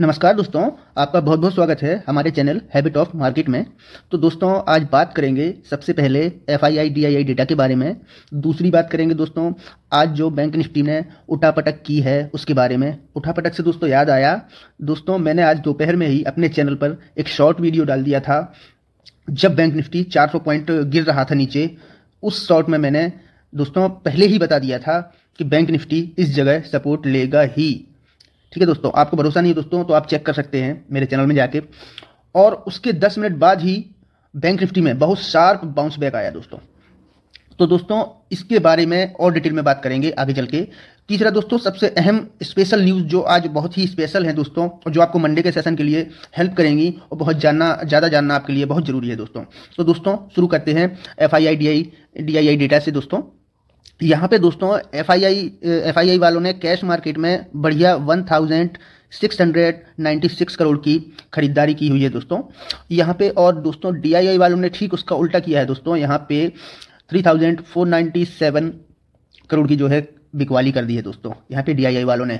नमस्कार दोस्तों आपका बहुत बहुत स्वागत है हमारे चैनल हैबिट ऑफ मार्केट में तो दोस्तों आज बात करेंगे सबसे पहले F I I D I I data के बारे में दूसरी बात करेंगे दोस्तों आज जो बैंक निफ्टी ने उठापटक की है उसके बारे में उठापटक से दोस्तों याद आया दोस्तों मैंने आज दोपहर में ही अपने चैनल पर एक शॉर्ट वीडियो डाल दिया था जब बैंक निफ्टी चार पॉइंट गिर रहा था नीचे उस शॉर्ट में मैंने दोस्तों पहले ही बता दिया था कि बैंक निफ्टी इस जगह सपोर्ट लेगा ही ठीक है दोस्तों आपको भरोसा नहीं है दोस्तों तो आप चेक कर सकते हैं मेरे चैनल में जाके और उसके दस मिनट बाद ही बैंक निफ्टी में बहुत शार्प बाउंस बैक आया दोस्तों तो दोस्तों इसके बारे में और डिटेल में बात करेंगे आगे चल के तीसरा दोस्तों सबसे अहम स्पेशल न्यूज़ जो आज बहुत ही स्पेशल है दोस्तों और जो आपको मंडे के सेशन के लिए हेल्प करेंगी और बहुत जानना ज़्यादा जानना आपके लिए बहुत ज़रूरी है दोस्तों तो दोस्तों शुरू करते हैं F I I D I D I I data से दोस्तों यहाँ पे दोस्तों F I I F I आई वालों ने कैश मार्केट में बढ़िया one thousand six hundred ninety six crore की खरीदारी की हुई है दोस्तों यहाँ पे और दोस्तों डी आई आई वालों ने ठीक उसका उल्टा किया है दोस्तों यहाँ पे three thousand four ninety seven crore की जो है बिकवाली कर दी है दोस्तों यहाँ पे डीआईआई वालों ने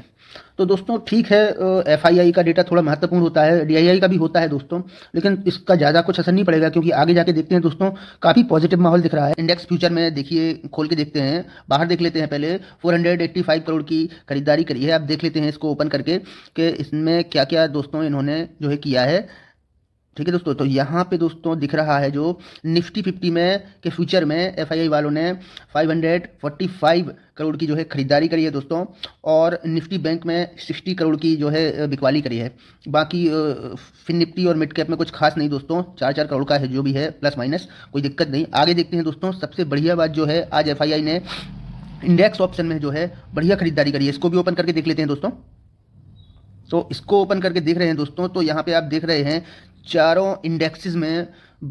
तो दोस्तों ठीक है एफआईआई का डेटा थोड़ा महत्वपूर्ण होता है डीआईआई का भी होता है दोस्तों लेकिन इसका ज़्यादा कुछ असर नहीं पड़ेगा क्योंकि आगे जाके देखते हैं दोस्तों काफ़ी पॉजिटिव माहौल दिख रहा है इंडेक्स फ्यूचर में देखिए खोल के देखते हैं बाहर देख लेते हैं पहले फोर करोड़ की खरीदारी करी है आप देख लेते हैं इसको ओपन करके कि इसमें क्या क्या दोस्तों इन्होंने जो है किया है ठीक है दोस्तों तो यहाँ पे दोस्तों दिख रहा है जो निफ्टी फिफ्टी में के फ्यूचर में एफआईआई वालों ने 545 करोड़ की जो है खरीदारी करी है दोस्तों और निफ्टी बैंक में 60 करोड़ की जो है बिकवाली करी है बाकी फिर निफ्टी और मिड कैप में कुछ खास नहीं दोस्तों चार चार करोड़ का है जो भी है प्लस माइनस कोई दिक्कत नहीं आगे देखते हैं दोस्तों सबसे बढ़िया बात जो है आज एफ ने इंडेक्स ऑप्शन में जो है बढ़िया खरीदारी करी है इसको भी ओपन करके देख लेते हैं दोस्तों तो इसको ओपन करके देख रहे हैं दोस्तों तो यहाँ पे आप देख रहे हैं चारों इंडेक्सेस में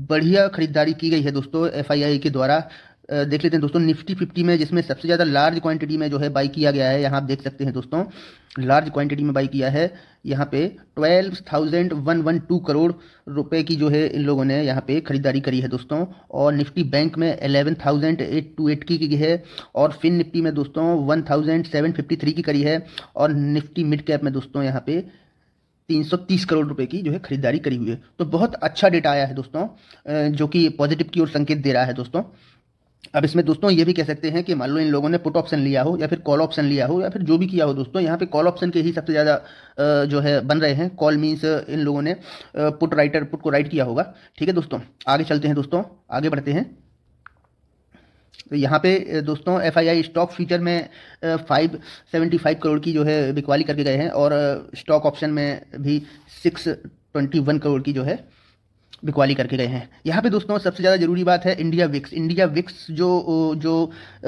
बढ़िया खरीदारी की गई है दोस्तों एफआईआई के द्वारा देख लेते हैं दोस्तों निफ्टी फिफ्टी में जिसमें सबसे ज़्यादा लार्ज क्वांटिटी में जो है बाई किया गया है यहाँ आप देख सकते हैं दोस्तों लार्ज क्वांटिटी में बाई किया है यहाँ पे twelve thousand one one two crore रुपए की जो है इन लोगों ने यहाँ पे खरीदारी करी है दोस्तों और निफ्टी बैंक में eleven thousand eight two eight की की है और फिन निफ्टी में दोस्तों one thousand seven fifty three की करी है और निफ्टी मिड कैप में दोस्तों यहाँ पे 330 करोड़ रुपए की जो है खरीदारी करी हुई है तो बहुत अच्छा डेटा आया है दोस्तों जो कि पॉजिटिव की ओर संकेत दे रहा है दोस्तों अब इसमें दोस्तों ये भी कह सकते हैं कि मान लो इन लोगों ने पुट ऑप्शन लिया हो या फिर कॉल ऑप्शन लिया हो या फिर जो भी किया हो दोस्तों यहाँ पे कॉल ऑप्शन के ही सबसे ज़्यादा जो है बन रहे हैं कॉल मीन्स इन लोगों ने पुट राइटर पुट को राइट किया होगा ठीक है दोस्तों आगे चलते हैं दोस्तों आगे बढ़ते हैं तो यहाँ पे दोस्तों एफ स्टॉक फ्यूचर में 575 करोड़ की जो है बिकवाली करके गए हैं और स्टॉक ऑप्शन में भी 621 करोड़ की जो है बिकवाली करके गए हैं यहाँ पे दोस्तों सबसे ज़्यादा जरूरी बात है इंडिया विक्स इंडिया विक्स जो जो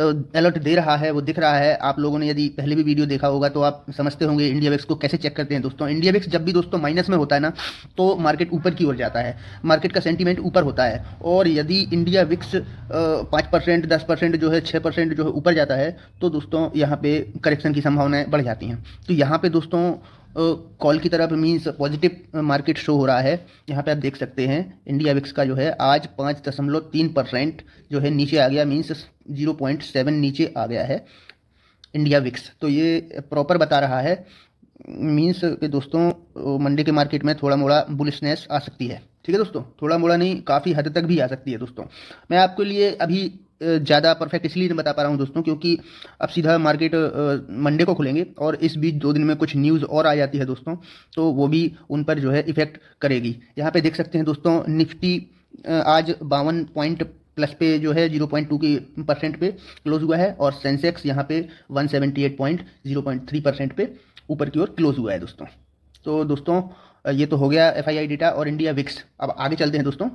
अलर्ट दे रहा है वो दिख रहा है आप लोगों ने यदि पहले भी वीडियो देखा होगा तो आप समझते होंगे इंडिया विक्स को कैसे चेक करते हैं दोस्तों इंडिया विक्स जब भी दोस्तों माइनस में होता है ना तो मार्केट ऊपर की ओर जाता है मार्केट का सेंटीमेंट ऊपर होता है और यदि इंडिया विक्स पाँच परसेंट दस परसेंट जो है छः परसेंट जो है ऊपर जाता है तो दोस्तों यहाँ पे करेक्शन की संभावनाएं बढ़ जाती हैं तो यहाँ पे दोस्तों कॉल की तरफ मीन्स पॉजिटिव मार्केट शो हो रहा है यहाँ पे आप देख सकते हैं इंडिया विक्स का जो है आज पाँच दशमलव तीन परसेंट जो है नीचे आ गया मीन्स जीरो पॉइंट सेवन नीचे आ गया है इंडिया विक्स तो ये प्रॉपर बता रहा है मीन्स के दोस्तों मंडे के मार्केट में थोड़ा मोड़ा बुलिशनेस आ सकती है ठीक है दोस्तों थोड़ा मोड़ा नहीं काफ़ी हद तक भी आ सकती है दोस्तों मैं आपके लिए अभी ज़्यादा परफेक्ट इसलिए नहीं बता पा रहा हूँ दोस्तों क्योंकि अब सीधा मार्केट मंडे को खुलेंगे और इस बीच दो दिन में कुछ न्यूज़ और आ जाती है दोस्तों तो वो भी उन पर जो है इफ़ेक्ट करेगी यहाँ पर देख सकते हैं दोस्तों निफ्टी आज बावन पॉइंट प्लस पे जो है जीरो पॉइंट टू की परसेंट पे क्लोज हुआ है और सेंसेक्स यहाँ पे one seventy eight point zero point three percent पे ऊपर की ओर क्लोज हुआ है दोस्तों तो दोस्तों ये तो हो गया एफ आई डेटा और इंडिया विक्स अब आगे चलते हैं दोस्तों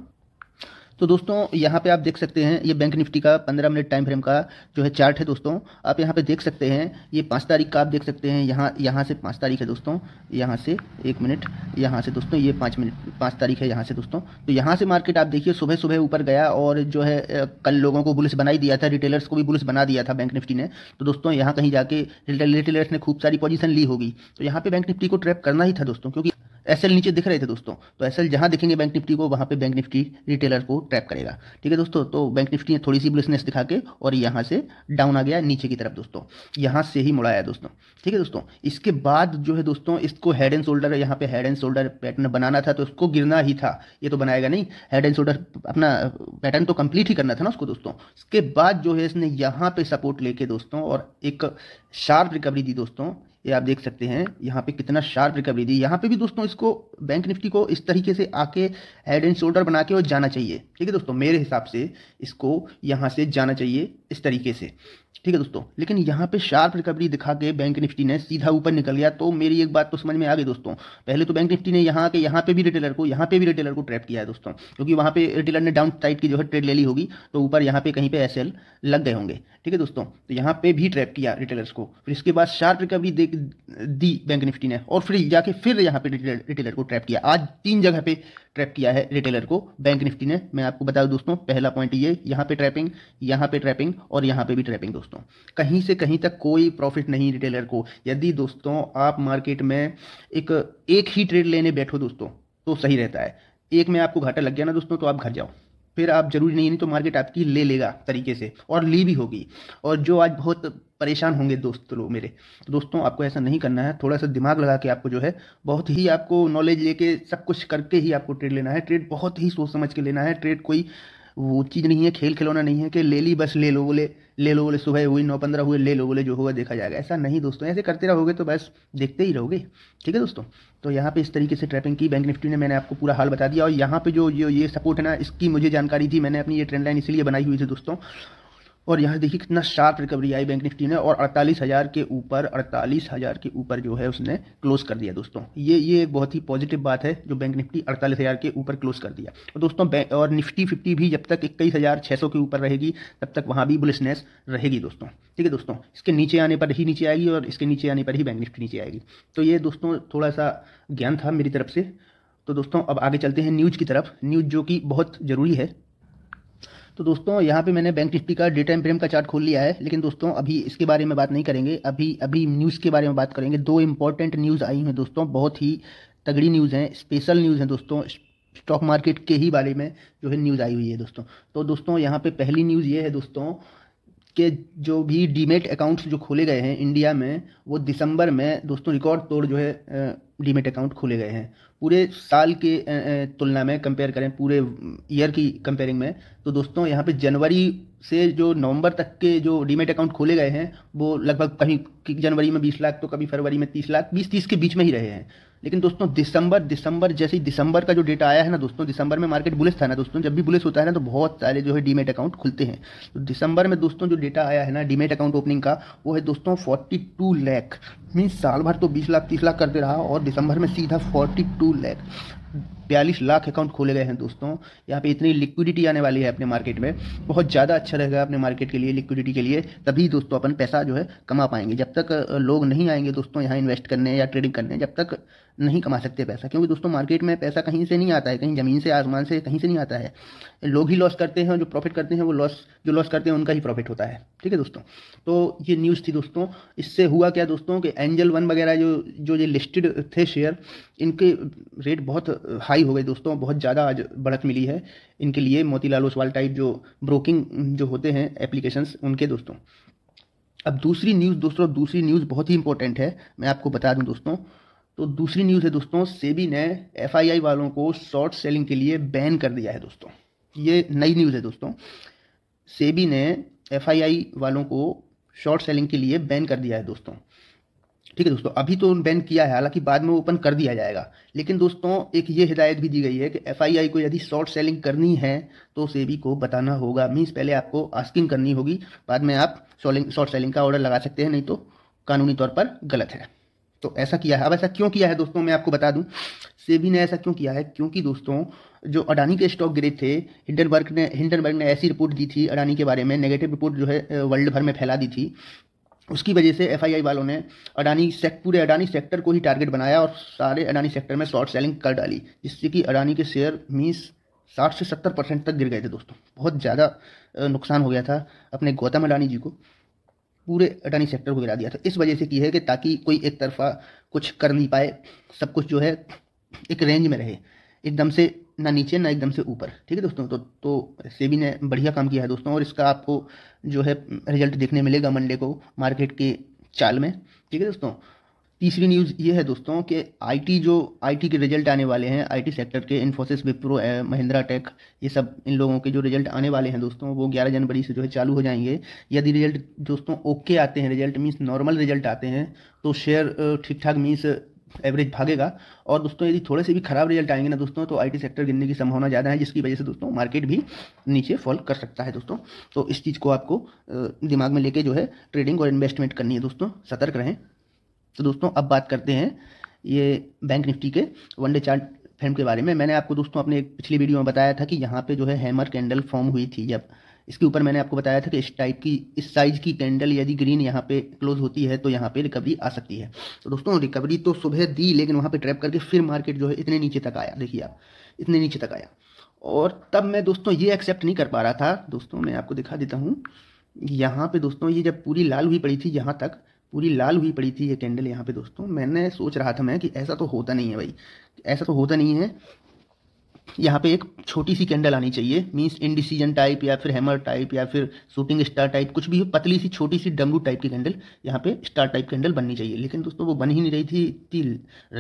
तो दोस्तों यहाँ पे आप देख सकते हैं ये बैंक निफ्टी का पंद्रह मिनट टाइम फ्रेम का जो है चार्ट है दोस्तों आप यहाँ पे देख सकते हैं ये पाँच तारीख का आप देख सकते हैं यहाँ यहाँ से पाँच तारीख है दोस्तों यहाँ से एक मिनट यहाँ से दोस्तों ये पाँच मिनट पाँच तारीख है यहाँ से दोस्तों तो यहाँ से मार्केट आप देखिए सुबह सुबह ऊपर गया और जो है कल लोगों को बुलिस बनाई दिया था रिटेलर्स को भी बुलिस बना दिया था बैंक निफ्टी ने तो दोस्तों यहाँ कहीं जाके रिटेलर्स ने खूब सारी पोजिशन ली होगी तो यहाँ पर बैंक निफ्टी को ट्रैप करना ही था दोस्तों क्योंकि एस नीचे दिख रहे थे दोस्तों तो एस जहां दिखेंगे बैंक निफ्टी को वहां पे बैंक निफ्टी रिटेलर को ट्रैप करेगा ठीक है दोस्तों तो बैंक निफ्टी ने थोड़ी सी ब्लिसनेस दिखा के और यहाँ से डाउन आ गया नीचे की तरफ दोस्तों यहाँ से ही मुड़ाया दोस्तों ठीक है दोस्तों इसके बाद जो है दोस्तों इसको हेड एंड शोल्डर यहाँ पे हेड एंड शोल्डर पैटर्न बनाना था तो उसको गिरना ही था ये तो बनाएगा नहीं हेड एंड शोल्डर अपना पैटर्न तो कंप्लीट ही करना था ना उसको दोस्तों इसके बाद जो है इसने यहाँ पे सपोर्ट लेके दोस्तों और एक शार्प रिकवरी दी दोस्तों ये आप देख सकते हैं यहाँ पे कितना शार्प रिकवरी दी यहाँ पे भी दोस्तों इसको बैंक निफ्टी को इस तरीके से आके हेड एंड शोल्डर बना के और जाना चाहिए ठीक है दोस्तों मेरे हिसाब से इसको यहाँ से जाना चाहिए इस तरीके से ठीक है दोस्तों लेकिन यहाँ पे शार्प रिकवरी दिखा के बैंक निफ्टी ने सीधा ऊपर निकल गया तो मेरी एक बात तो समझ में आ गई दोस्तों पहले तो बैंक निफ्टी ने यहाँ के यहाँ पे भी रिटेलर को यहाँ पे भी रिटेलर को ट्रैप किया है दोस्तों क्योंकि वहाँ पे रिटेलर ने डाउन साइड की जो है ट्रेड ले ली होगी तो ऊपर यहाँ पे कहीं पे एस लग गए होंगे ठीक है दोस्तों तो यहाँ पे भी ट्रैप किया रिटेलर्स को फिर इसके बाद शार्प रिकवरी दे दी बैंक निफ्टी ने और फिर जाके फिर यहाँ पे रिटेलर को ट्रैप किया आज तीन जगह पे ट्रैप किया है रिटेलर को बैंक निफ्टी ने मैं आपको बता दूं दोस्तों पहला पॉइंट ये यहाँ पे ट्रैपिंग यहाँ पे ट्रैपिंग और यहाँ पे भी ट्रैपिंग दोस्तों कहीं से कहीं तक कोई प्रॉफिट नहीं रिटेलर को यदि दोस्तों आप मार्केट में एक एक ही ट्रेड लेने बैठो दोस्तों तो सही रहता है एक में आपको घाटा लग गया ना दोस्तों तो आप घर जाओ फिर आप जरूरी नहीं, तो मार्केट आपकी ले लेगा तरीके से और ली भी होगी और जो आज बहुत परेशान होंगे दोस्त लोग मेरे तो दोस्तों आपको ऐसा नहीं करना है थोड़ा सा दिमाग लगा के आपको जो है बहुत ही आपको नॉलेज लेके सब कुछ करके ही आपको ट्रेड लेना है ट्रेड बहुत ही सोच समझ के लेना है ट्रेड कोई वो चीज़ नहीं है खेल खिलौना नहीं है कि ले ली बस ले लो बोले ले लो बोले सुबह हुई नौ पंद्रह हुए ले लो बोले जो होगा देखा जाएगा ऐसा नहीं दोस्तों ऐसे करते रहोगे तो बस देखते ही रहोगे ठीक है दोस्तों तो यहाँ पे इस तरीके से ट्रैपिंग की बैंक निफ्टी ने मैंने आपको पूरा हाल बता दिया और यहाँ पे जो ये सपोर्ट है ना इसकी मुझे जानकारी थी मैंने अपनी ये ट्रेंड लाइन इसलिए बनाई हुई थी दोस्तों और यहाँ देखिए कितना शार्प रिकवरी आई बैंक निफ्टी ने और अड़तालीस हज़ार के ऊपर अड़तालीस हज़ार के ऊपर जो है उसने क्लोज कर दिया दोस्तों ये ये एक बहुत ही पॉजिटिव बात है जो बैंक निफ्टी अड़तालीस हज़ार के ऊपर क्लोज कर दिया और दोस्तों और निफ्टी फिफ्टी भी जब तक इक्कीस हज़ार छः सौ के ऊपर रहेगी तब तक वहाँ भी बुलिसनेस रहेगी दोस्तों ठीक है दोस्तों इसके नीचे आने पर ही नीचे आएगी और इसके नीचे आने पर ही बैंक निफ्टी नीचे आएगी तो ये दोस्तों थोड़ा सा ज्ञान था मेरी तरफ से तो दोस्तों अब आगे चलते हैं न्यूज़ की तरफ न्यूज़ जो कि बहुत ज़रूरी है तो दोस्तों यहाँ पे मैंने बैंक निफ्टी का डे टाइम फ्रेम का चार्ट खोल लिया है लेकिन दोस्तों अभी इसके बारे में बात नहीं करेंगे अभी अभी न्यूज़ के बारे में बात करेंगे दो इंपॉर्टेंट न्यूज़ आई हैं दोस्तों बहुत ही तगड़ी न्यूज़ हैं स्पेशल न्यूज़ हैं दोस्तों स्टॉक मार्केट के ही बारे में जो है न्यूज़ आई हुई है दोस्तों तो दोस्तों यहाँ पे पहली न्यूज़ ये है दोस्तों के जो भी डीमेट अकाउंट्स जो खोले गए हैं इंडिया में वो दिसंबर में दोस्तों रिकॉर्ड तोड़ जो है डीमेट अकाउंट खोले गए हैं पूरे साल के तुलना में कंपेयर करें पूरे ईयर की कंपेयरिंग में तो दोस्तों यहाँ पे जनवरी से जो नवंबर तक के जो डीमेट अकाउंट खोले गए हैं वो लगभग कहीं जनवरी में बीस लाख तो कभी फरवरी में तीस लाख बीस तीस के बीच में ही रहे हैं लेकिन दोस्तों दिसंबर दिसंबर जैसे ही दिसंबर का जो डेटा आया है ना दोस्तों दिसंबर में मार्केट बुलिस था ना दोस्तों जब भी बुलिस होता है ना तो बहुत सारे जो है डीमेट अकाउंट खुलते हैं तो दिसंबर में दोस्तों जो डेटा आया है ना डीमेट अकाउंट ओपनिंग का वो है दोस्तों फोर्टी टू लैख मीन्स साल भर तो बीस लाख तीस लाख करते रहा और दिसंबर में सीधा फोर्टी टू लैख बयालीस लाख अकाउंट खोले गए हैं दोस्तों यहाँ पे इतनी लिक्विडिटी आने वाली है अपने मार्केट में बहुत ज़्यादा अच्छा रहेगा अपने मार्केट के लिए लिक्विडिटी के लिए तभी दोस्तों अपन पैसा जो है कमा पाएंगे जब तक लोग नहीं आएंगे दोस्तों यहाँ इन्वेस्ट करने या ट्रेडिंग करने जब तक नहीं कमा सकते पैसा क्योंकि दोस्तों मार्केट में पैसा कहीं से नहीं आता है कहीं ज़मीन से आसमान से कहीं से नहीं आता है लोग ही लॉस करते हैं जो प्रॉफिट करते हैं वो लॉस जो लॉस करते हैं उनका ही प्रॉफिट होता है ठीक है दोस्तों तो ये न्यूज़ थी दोस्तों इससे हुआ क्या दोस्तों कि एंजल वन वगैरह जो जो ये लिस्टेड थे शेयर इनके रेट बहुत हाई महंगाई हो गए दोस्तों बहुत ज़्यादा आज बढ़त मिली है इनके लिए मोतीलाल ओसवाल टाइप जो ब्रोकिंग जो होते हैं एप्लीकेशंस उनके दोस्तों अब दूसरी न्यूज़ दोस्तों दूसरी न्यूज़ बहुत ही इंपॉर्टेंट है मैं आपको बता दूं दोस्तों तो दूसरी न्यूज़ है दोस्तों सेबी ने एफ वालों को शॉर्ट सेलिंग के लिए बैन कर दिया है दोस्तों ये नई न्यूज़ है दोस्तों सेबी ने एफ वालों को शॉर्ट सेलिंग के लिए बैन कर दिया है दोस्तों ठीक है दोस्तों अभी तो बैन किया है हालांकि बाद में ओपन कर दिया जाएगा लेकिन दोस्तों एक ये हिदायत भी दी गई है कि एफ को यदि शॉर्ट सेलिंग करनी है तो सेबी को बताना होगा मीन्स पहले आपको आस्किंग करनी होगी बाद में आप शॉर्ट सेलिंग का ऑर्डर लगा सकते हैं नहीं तो कानूनी तौर पर गलत है तो ऐसा किया है अब ऐसा क्यों किया है दोस्तों मैं आपको बता दूं सेबी ने ऐसा क्यों किया है क्योंकि दोस्तों जो अडानी के स्टॉक गिरे थे हिंडनबर्ग ने हिंडनबर्ग ने ऐसी रिपोर्ट दी थी अडानी के बारे में नेगेटिव रिपोर्ट जो है वर्ल्ड भर में फैला दी थी उसकी वजह से एफ वालों ने अडानी सेक्ट पूरे अडानी सेक्टर को ही टारगेट बनाया और सारे अडानी सेक्टर में शॉर्ट सेलिंग कर डाली जिससे कि अडानी के शेयर मीस साठ से सत्तर परसेंट तक गिर गए थे दोस्तों बहुत ज़्यादा नुकसान हो गया था अपने गौतम अडानी जी को पूरे अडानी सेक्टर को गिरा दिया था इस वजह से की है कि ताकि कोई एक तरफा कुछ कर नहीं पाए सब कुछ जो है एक रेंज में रहे एकदम से ना नीचे ना एकदम से ऊपर ठीक है दोस्तों तो तो सेबी ने बढ़िया काम किया है दोस्तों और इसका आपको जो है रिजल्ट देखने मिलेगा मंडे को मार्केट के चाल में ठीक है दोस्तों तीसरी न्यूज़ ये है दोस्तों कि आईटी जो आईटी के रिजल्ट आने वाले हैं आईटी सेक्टर के इन्फोसिस विप्रो महिंद्रा टेक ये सब इन लोगों के जो रिजल्ट आने वाले हैं दोस्तों वो 11 जनवरी से जो है चालू हो जाएंगे यदि रिजल्ट दोस्तों ओके आते हैं रिजल्ट मीन्स नॉर्मल रिजल्ट आते हैं तो शेयर ठीक ठाक मीन्स एवरेज भागेगा और दोस्तों यदि थोड़े से भी खराब रिजल्ट आएंगे ना दोस्तों तो आईटी सेक्टर गिरने की संभावना ज़्यादा है जिसकी वजह से दोस्तों मार्केट भी नीचे फॉल कर सकता है दोस्तों तो इस चीज़ को आपको दिमाग में लेके जो है ट्रेडिंग और इन्वेस्टमेंट करनी है दोस्तों सतर्क रहें तो दोस्तों अब बात करते हैं ये बैंक निफ्टी के वनडे चार्ट फ्रेम के बारे में मैंने आपको दोस्तों अपने एक पिछली वीडियो में बताया था कि यहाँ पे जो है हैमर कैंडल फॉर्म हुई थी जब इसके ऊपर मैंने आपको बताया था कि इस टाइप की इस साइज की कैंडल यदि ग्रीन यहाँ पे क्लोज होती है तो यहाँ पे रिकवरी आ सकती है तो दोस्तों रिकवरी तो सुबह दी लेकिन वहाँ पे ट्रैप करके फिर मार्केट जो है इतने नीचे तक आया देखिए आप इतने नीचे तक आया और तब मैं दोस्तों ये एक्सेप्ट नहीं कर पा रहा था दोस्तों मैं आपको दिखा देता हूँ यहाँ पे दोस्तों ये जब पूरी लाल हुई पड़ी थी यहाँ तक पूरी लाल हुई पड़ी थी ये कैंडल यहाँ पे दोस्तों मैंने सोच रहा था मैं कि ऐसा तो होता नहीं है भाई ऐसा तो होता नहीं है यहाँ पे एक छोटी सी कैंडल आनी चाहिए मीन्स इनडिसीजन टाइप या फिर हैमर टाइप या फिर शूटिंग स्टार टाइप कुछ भी पतली सी छोटी सी डमरू टाइप की कैंडल यहाँ पे स्टार टाइप कैंडल बननी चाहिए लेकिन दोस्तों वो बन ही नहीं रही थी इतनी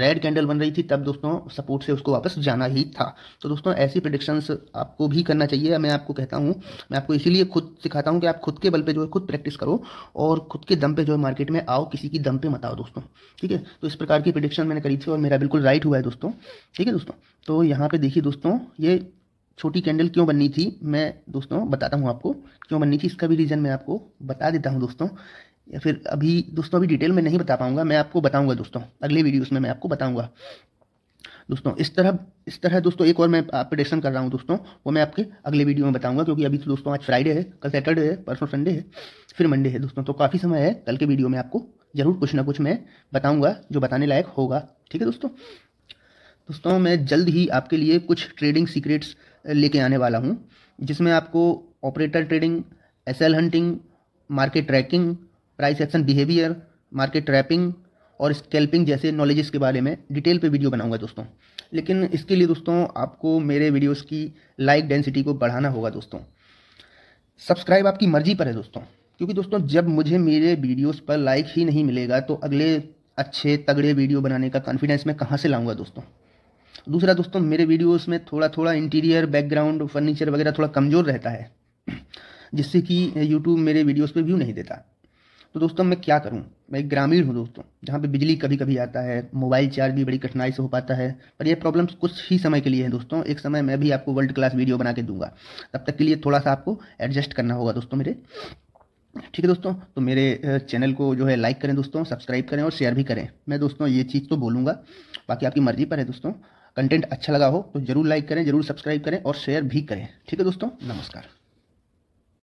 रेड कैंडल बन रही थी तब दोस्तों सपोर्ट से उसको वापस जाना ही था तो दोस्तों ऐसी प्रडिक्शंस आपको भी करना चाहिए मैं आपको कहता हूँ मैं आपको इसीलिए खुद सिखाता हूँ कि आप खुद के बल पर जो है खुद प्रैक्टिस करो और खुद के दम पर जो है मार्केट में आओ किसी की दम पर मत आओ दोस्तों ठीक है तो इस प्रकार की प्रडिक्शन मैंने करी थी और मेरा बिल्कुल राइट हुआ है दोस्तों ठीक है दोस्तों तो यहाँ पर देखिए दोस्तों दोस्तों ये छोटी कैंडल क्यों बननी थी मैं दोस्तों बताता हूँ आपको क्यों बननी थी इसका भी रीज़न मैं आपको बता देता हूँ दोस्तों या फिर अभी दोस्तों अभी डिटेल में नहीं बता पाऊँगा मैं आपको बताऊँगा दोस्तों अगले वीडियोस में मैं आपको बताऊँगा दोस्तों इस तरह इस तरह दोस्तों एक और मैं अपडेशन कर रहा हूँ दोस्तों वो मैं आपके अगले वीडियो में बताऊँगा क्योंकि अभी तो दोस्तों आज फ्राइडे है कल सैटरडे है परसों संडे है फिर मंडे है दोस्तों तो काफ़ी समय है कल के वीडियो में आपको ज़रूर कुछ ना कुछ मैं बताऊँगा जो बताने लायक होगा ठीक है दोस्तों दोस्तों मैं जल्द ही आपके लिए कुछ ट्रेडिंग सीक्रेट्स लेके आने वाला हूँ जिसमें आपको operator trading S hunting market tracking price action behaviour market trapping और स्केल्पिंग जैसे नॉलेजेस के बारे में डिटेल पे वीडियो बनाऊंगा दोस्तों लेकिन इसके लिए दोस्तों आपको मेरे वीडियोस की लाइक डेंसिटी को बढ़ाना होगा दोस्तों सब्सक्राइब आपकी मर्जी पर है दोस्तों क्योंकि दोस्तों जब मुझे मेरे वीडियोस पर लाइक ही नहीं मिलेगा तो अगले अच्छे तगड़े वीडियो बनाने का कॉन्फिडेंस मैं कहाँ से लाऊंगा दोस्तों दूसरा दोस्तों मेरे वीडियोस में थोड़ा थोड़ा इंटीरियर बैकग्राउंड फर्नीचर वगैरह थोड़ा कमज़ोर रहता है जिससे कि यूट्यूब मेरे वीडियोस पे व्यू नहीं देता तो दोस्तों मैं क्या करूं मैं ग्रामीण हूं दोस्तों जहां पे बिजली कभी कभी आता है मोबाइल चार्ज भी बड़ी कठिनाई से हो पाता है पर ये प्रॉब्लम्स कुछ ही समय के लिए हैं दोस्तों एक समय मैं भी आपको वर्ल्ड क्लास वीडियो बना के दूंगा तब तक के लिए थोड़ा सा आपको एडजस्ट करना होगा दोस्तों मेरे ठीक है दोस्तों तो मेरे चैनल को जो है लाइक करें दोस्तों सब्सक्राइब करें और शेयर भी करें मैं दोस्तों ये चीज़ तो बोलूँगा बाकी आपकी मर्ज़ी पर है दोस्तों कंटेंट अच्छा लगा हो तो जरूर लाइक करें जरूर सब्सक्राइब करें और शेयर भी करें ठीक है दोस्तों नमस्कार